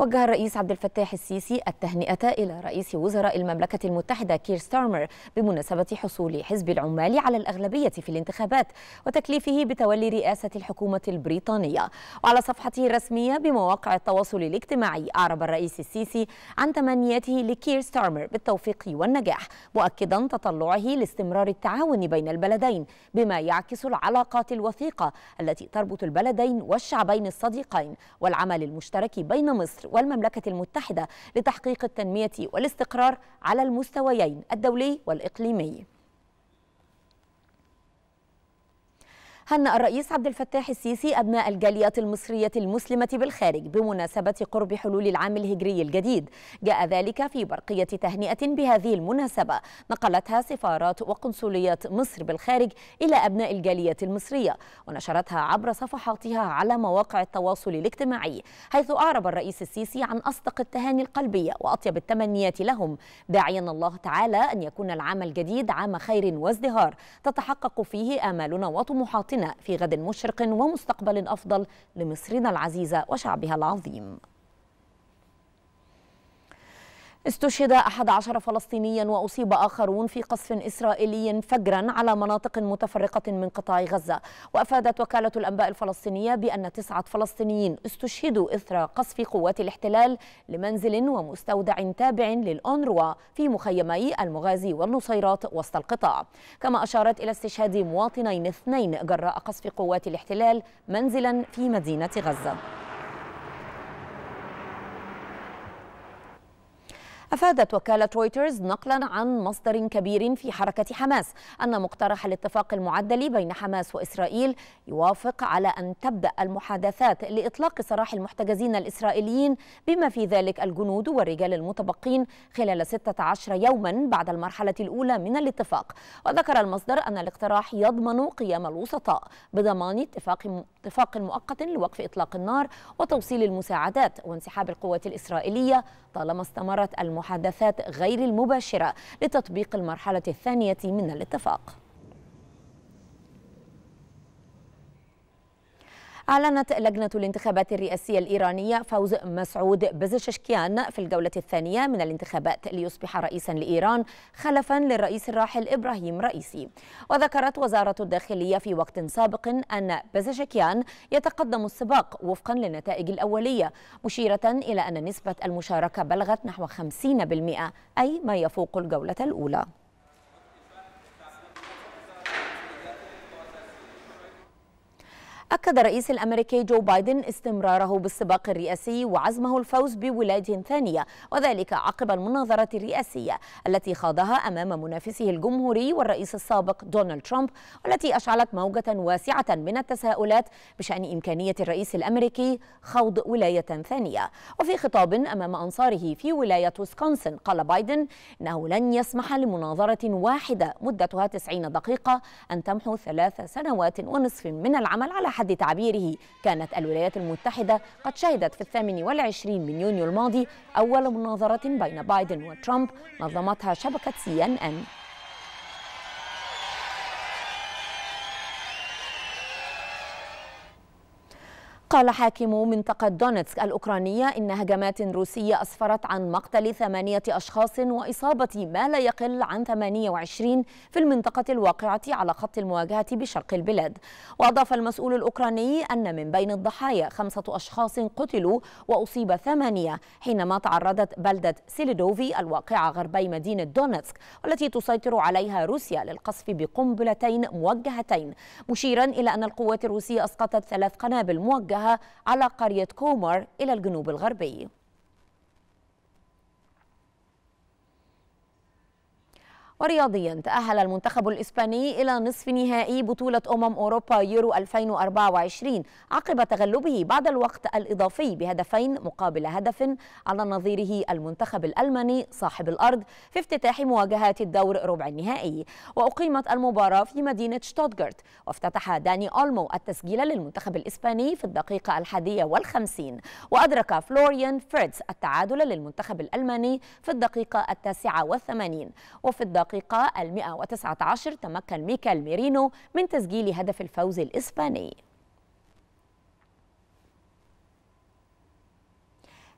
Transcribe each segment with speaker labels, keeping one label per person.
Speaker 1: وجه الرئيس عبد الفتاح السيسي التهنئة إلى رئيس وزراء المملكة المتحدة كير ستارمر بمناسبة حصول حزب العمال على الأغلبية في الانتخابات وتكليفه بتولي رئاسة الحكومة البريطانية وعلى صفحته الرسمية بمواقع التواصل الاجتماعي أعرب الرئيس السيسي عن تمنياته لكير ستارمر بالتوفيق والنجاح مؤكدا تطلعه لاستمرار التعاون بين البلدين بما يعكس العلاقات الوثيقة التي تربط البلدين والشعبين الصديقين والعمل المشترك بين مصر والمملكة المتحدة لتحقيق التنمية والاستقرار على المستويين الدولي والإقليمي هنأ الرئيس عبد الفتاح السيسي أبناء الجاليات المصرية المسلمة بالخارج بمناسبة قرب حلول العام الهجري الجديد جاء ذلك في برقية تهنئة بهذه المناسبة نقلتها سفارات وقنصليات مصر بالخارج إلى أبناء الجالية المصرية ونشرتها عبر صفحاتها على مواقع التواصل الاجتماعي حيث أعرب الرئيس السيسي عن أصدق التهاني القلبية وأطيب التمنيات لهم داعيا الله تعالى أن يكون العام الجديد عام خير وازدهار تتحقق فيه آمالنا وطموحاتنا غناء في غد مشرق ومستقبل أفضل لمصرنا العزيزة وشعبها العظيم استشهد 11 فلسطينيا وأصيب آخرون في قصف إسرائيلي فجرا على مناطق متفرقة من قطاع غزة وأفادت وكالة الأنباء الفلسطينية بأن تسعة فلسطينيين استشهدوا إثر قصف قوات الاحتلال لمنزل ومستودع تابع للأونروا في مخيمي المغازي والنصيرات وسط القطاع كما أشارت إلى استشهاد مواطنين اثنين جراء قصف قوات الاحتلال منزلا في مدينة غزة أفادت وكالة رويترز نقلا عن مصدر كبير في حركة حماس أن مقترح الاتفاق المعدل بين حماس وإسرائيل يوافق على أن تبدأ المحادثات لإطلاق سراح المحتجزين الإسرائيليين بما في ذلك الجنود والرجال المتبقين خلال 16 يوما بعد المرحلة الأولى من الاتفاق وذكر المصدر أن الاقتراح يضمن قيام الوسطاء بضمان اتفاق اتفاق مؤقت لوقف إطلاق النار وتوصيل المساعدات وانسحاب القوات الإسرائيلية طالما استمرت المحادثات المحادثات غير المباشرة لتطبيق المرحلة الثانية من الاتفاق أعلنت لجنة الانتخابات الرئاسية الإيرانية فوز مسعود بزششكيان في الجولة الثانية من الانتخابات ليصبح رئيسا لإيران خلفا للرئيس الراحل إبراهيم رئيسي وذكرت وزارة الداخلية في وقت سابق أن بزشكيان يتقدم السباق وفقا للنتائج الأولية مشيرة إلى أن نسبة المشاركة بلغت نحو 50% أي ما يفوق الجولة الأولى أكد الرئيس الأمريكي جو بايدن استمراره بالسباق الرئاسي وعزمه الفوز بولاية ثانية وذلك عقب المناظرة الرئاسية التي خاضها أمام منافسه الجمهوري والرئيس السابق دونالد ترامب والتي أشعلت موجة واسعة من التساؤلات بشأن إمكانية الرئيس الأمريكي خوض ولاية ثانية وفي خطاب أمام أنصاره في ولاية ويسكونسن قال بايدن أنه لن يسمح لمناظرة واحدة مدتها 90 دقيقة أن تمحو ثلاث سنوات ونصف من العمل على حد تعبيره كانت الولايات المتحدة قد شهدت في الثامن والعشرين من يونيو الماضي أول مناظرة بين بايدن وترامب نظمتها شبكة سي ان ان قال حاكم منطقة دونتسك الأوكرانية إن هجمات روسية أسفرت عن مقتل ثمانية أشخاص وإصابة ما لا يقل عن 28 في المنطقة الواقعة على خط المواجهة بشرق البلاد وأضاف المسؤول الأوكراني أن من بين الضحايا خمسة أشخاص قتلوا وأصيب ثمانية حينما تعرضت بلدة سيليدوفي الواقعة غربي مدينة دونتسك والتي تسيطر عليها روسيا للقصف بقنبلتين موجهتين مشيرا إلى أن القوات الروسية أسقطت ثلاث قنابل موجهة على قرية كومر إلى الجنوب الغربي ورياضيا تأهل المنتخب الإسباني إلى نصف نهائي بطولة أمم أوروبا يورو 2024 عقب تغلبه بعد الوقت الإضافي بهدفين مقابل هدف على نظيره المنتخب الألماني صاحب الأرض في افتتاح مواجهات الدور ربع النهائي وأقيمت المباراة في مدينة شتوتغارت وافتتح داني أولمو التسجيل للمنتخب الإسباني في الدقيقة الحادية والخمسين وأدرك فلوريان فيرتز التعادل للمنتخب الألماني في الدقيقة التاسعة والثمانين وفي الدقيقة الدقيقة وتسعة 119 تمكن ميكال ميرينو من تسجيل هدف الفوز الإسباني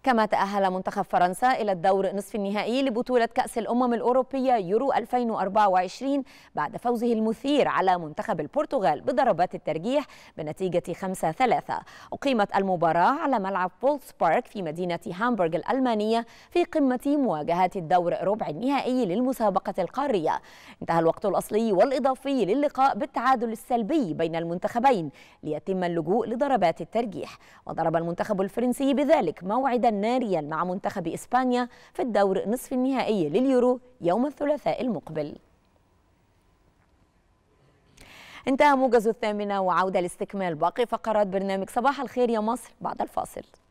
Speaker 1: كما تأهل منتخب فرنسا إلى الدور نصف النهائي لبطولة كأس الأمم الأوروبية يورو 2024 بعد فوزه المثير على منتخب البرتغال بضربات الترجيح بنتيجة 5-3 أقيمت المباراة على ملعب بولس بارك في مدينة هامبورغ الألمانية في قمة مواجهات الدور ربع النهائي للمسابقة القارية انتهى الوقت الأصلي والإضافي للقاء بالتعادل السلبي بين المنتخبين ليتم اللجوء لضربات الترجيح وضرب المنتخب الفرنسي بذلك موعدا ناريا مع منتخب إسبانيا في الدور نصف النهائي لليورو يوم الثلاثاء المقبل انتهى موجز الثامنة وعودة لاستكمال باقي فقرات برنامج صباح الخير يا مصر بعد الفاصل